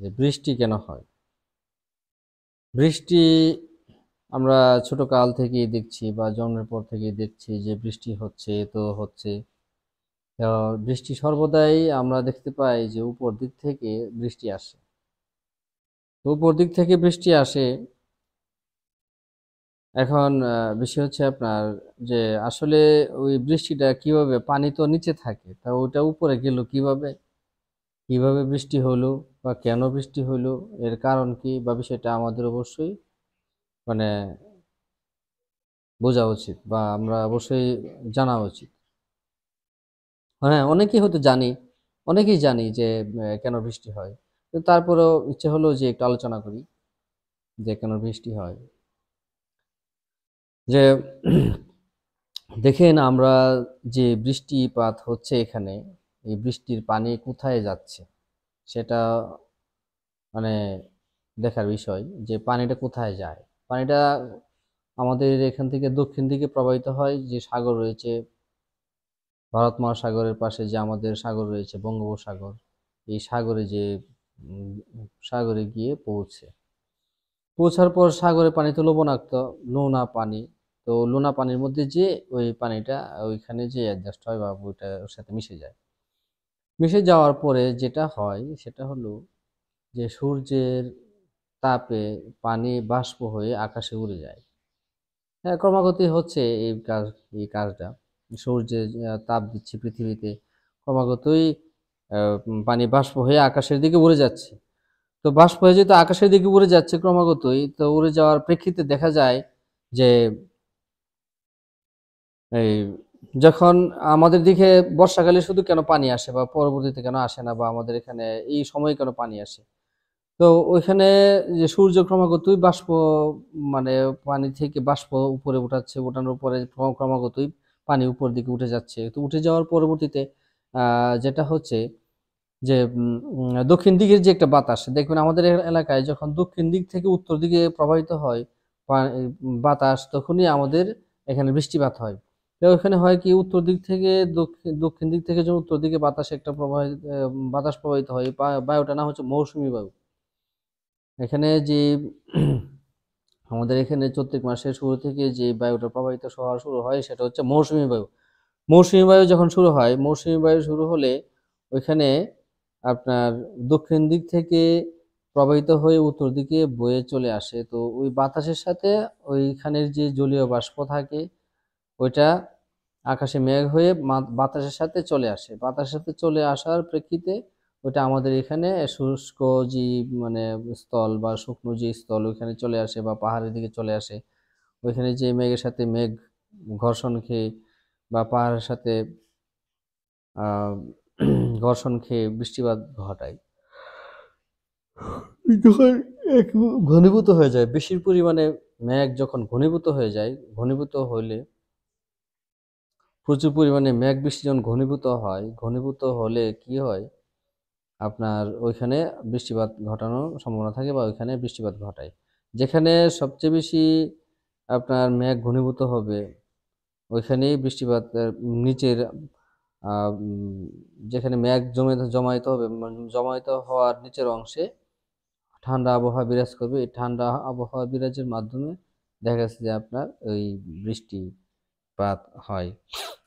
যে বৃষ্টি কেন হয় বৃষ্টি আমরা ছোট কাল থেকেই দেখছি বা জন্মের পর থেকেই দেখছি যে বৃষ্টি হচ্ছে তো হচ্ছে বৃষ্টি সর্বদাই আমরা দেখতে পাই যে উপর দিক থেকে বৃষ্টি আসে তো উপর দিক থেকে বৃষ্টি আসে এখন বিষয় হচ্ছে আপনার যে আসলে ওই বৃষ্টিটা কিভাবে পানি তো নিচে থাকে তা ওটা উপরে গেল কিভাবে কিভাবে বৃষ্টি হলো বা কেন বৃষ্টি হইল এর কারণ কি বা বিষয়টা আমাদের অবশ্যই মানে বোঝা উচিত বা আমরা অবশ্যই জানা উচিত হ্যাঁ অনেকেই হয়তো জানি অনেকেই জানি যে কেন বৃষ্টি হয় তারপরেও ইচ্ছে হলো যে একটু আলোচনা করি যে কেন বৃষ্টি হয় যে দেখেন আমরা যে বৃষ্টিপাত হচ্ছে এখানে এই বৃষ্টির পানি কোথায় যাচ্ছে সেটা মানে দেখার বিষয় যে পানিটা কোথায় যায় পানিটা আমাদের এখান থেকে দক্ষিণ দিকে প্রবাহিত হয় যে সাগর রয়েছে ভারত মহাসাগরের পাশে যে আমাদের সাগর রয়েছে বঙ্গোপসাগর এই সাগরে যে সাগরে গিয়ে পৌঁছে পৌঁছার পর সাগরে পানি তো লবণাক্ত লোনা পানি তো লোনা পানির মধ্যে যে ওই পানিটা ওইখানে যে অ্যাডজাস্ট হয় বা ওইটা ওর সাথে মিশে যায় মিশে যাওয়ার পরে যেটা হয় সেটা হলো যে সূর্যের তাপে পানি বাষ্প হয়ে আকাশে উড়ে যায় হ্যাঁ ক্রমাগতি হচ্ছে এই কাজ এই কাজটা সূর্যের তাপ দিচ্ছে পৃথিবীতে ক্রমাগতই পানি বাষ্প হয়ে আকাশের দিকে উড়ে যাচ্ছে তো বাষ্প হয়ে যেহেতু আকাশের দিকে উড়ে যাচ্ছে ক্রমাগতই তো উড়ে যাওয়ার প্রেক্ষিতে দেখা যায় যে এই যখন আমাদের দিকে বর্ষাকালে শুধু কেন পানি আসে বা পরবর্তীতে কেন আসে না বা আমাদের এখানে এই সময়ে কেন পানি আসে তো ওইখানে যে সূর্য ক্রমাগতই বাষ্প মানে পানি থেকে বাষ্প উপরে উঠাচ্ছে ওঠানোর পরে ক্রমাগতই পানি উপর দিকে উঠে যাচ্ছে তো উঠে যাওয়ার পরবর্তীতে যেটা হচ্ছে যে দক্ষিণ দিকের যে একটা বাতাস দেখবেন আমাদের এলাকায় যখন দক্ষিণ দিক থেকে উত্তর দিকে প্রবাহিত হয় বাতাস তখনই আমাদের এখানে বৃষ্টিপাত হয় এখানে হয় কি উত্তর দিক থেকে দক্ষিণ দক্ষিণ দিক থেকে যখন উত্তর দিকে বাতাস একটা প্রবাহিত বাতাস প্রবাহিত হয় বায়ুটা না হচ্ছে মৌসুমি বায়ু এখানে যে আমাদের এখানে চৌত্রিক মাসের শুরু থেকে যে বায়ুটা প্রবাহিত হওয়া শুরু হয় সেটা হচ্ছে মৌসুমি বায়ু মৌসুমি বায়ু যখন শুরু হয় মৌসুমি বায়ু শুরু হলে ওইখানে আপনার দক্ষিণ দিক থেকে প্রবাহিত হয়ে উত্তর দিকে বয়ে চলে আসে তো ওই বাতাসের সাথে ওইখানের যে জলীয় বাষ্প থাকে ওইটা আকাশে মেঘ হয়ে বাতাসের সাথে চলে আসে বাতাসের সাথে চলে আসার প্রেক্ষিতে ওটা আমাদের এখানে শুষ্ক যে মানে স্থল বা শুকনো যে স্থল ওইখানে চলে আসে বা পাহাড়ের দিকে চলে আসে ওইখানে যে মেঘের সাথে মেঘ ঘর্ষণ খেয়ে বা পাহাড়ের সাথে ঘর্ষণ খেয়ে বৃষ্টিপাত ঘটায় যখন ঘনীভূত হয়ে যায় বেশির পরিমাণে মেঘ যখন ঘনীভূত হয়ে যায় ঘনীভূত হলে প্রচুর পরিমাণে মেঘ বৃষ্টি যখন ঘনীভূত হয় ঘনীভূত হলে কি হয় আপনার ওইখানে বৃষ্টিপাত ঘটানোর সম্ভাবনা থাকে বা ওইখানে বৃষ্টিপাত ঘটায় যেখানে সবচেয়ে বেশি আপনার মেঘ ঘনীভূত হবে ওইখানেই বৃষ্টিপাত নিচের যেখানে মেঘ জমে জমায়িত হবে মানে জমায়িত হওয়ার নিচের অংশে ঠান্ডা আবহাওয়া বিরাজ করবে এই ঠান্ডা আবহাওয়া বিরাজের মাধ্যমে দেখা যাচ্ছে যে আপনার ওই বৃষ্টি বৃষ্টিপাত হয়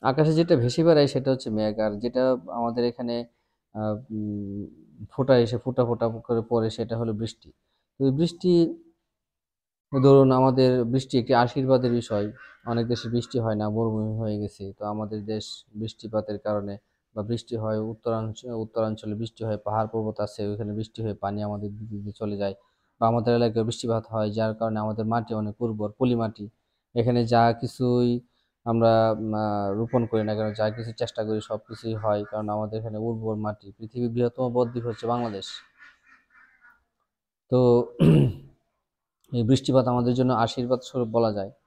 আকাশে যেটা ভেসে বেড়ায় সেটা হচ্ছে মেঘ আর যেটা আমাদের এখানে ফোটা এসে ফোটা ফোটা করে পড়ে সেটা হলো বৃষ্টি বৃষ্টি ধরুন আমাদের বৃষ্টি একটি আশীর্বাদের বিষয় অনেক দেশে বৃষ্টি হয় না মরুভূমি হয়ে গেছে তো আমাদের দেশ বৃষ্টিপাতের কারণে বা বৃষ্টি হয় উত্তরাঞ্চল উত্তরাঞ্চলে বৃষ্টি হয় পাহাড় পর্বত আছে ওইখানে বৃষ্টি হয়ে পানি আমাদের দিকে চলে যায় বা আমাদের এলাকায় বৃষ্টিপাত হয় যার কারণে আমাদের মাটি অনেক উর্বর পলি মাটি এখানে যা কিছুই আমরা রোপণ করি না কেন যা কিছু চেষ্টা করি সব কিছুই হয় কারণ আমাদের এখানে উর্বর মাটি পৃথিবীর বৃহত্তম বদ্বীপ হচ্ছে বাংলাদেশ তো এই বৃষ্টিপাত আমাদের জন্য আশীর্বাদ স্বরূপ বলা যায়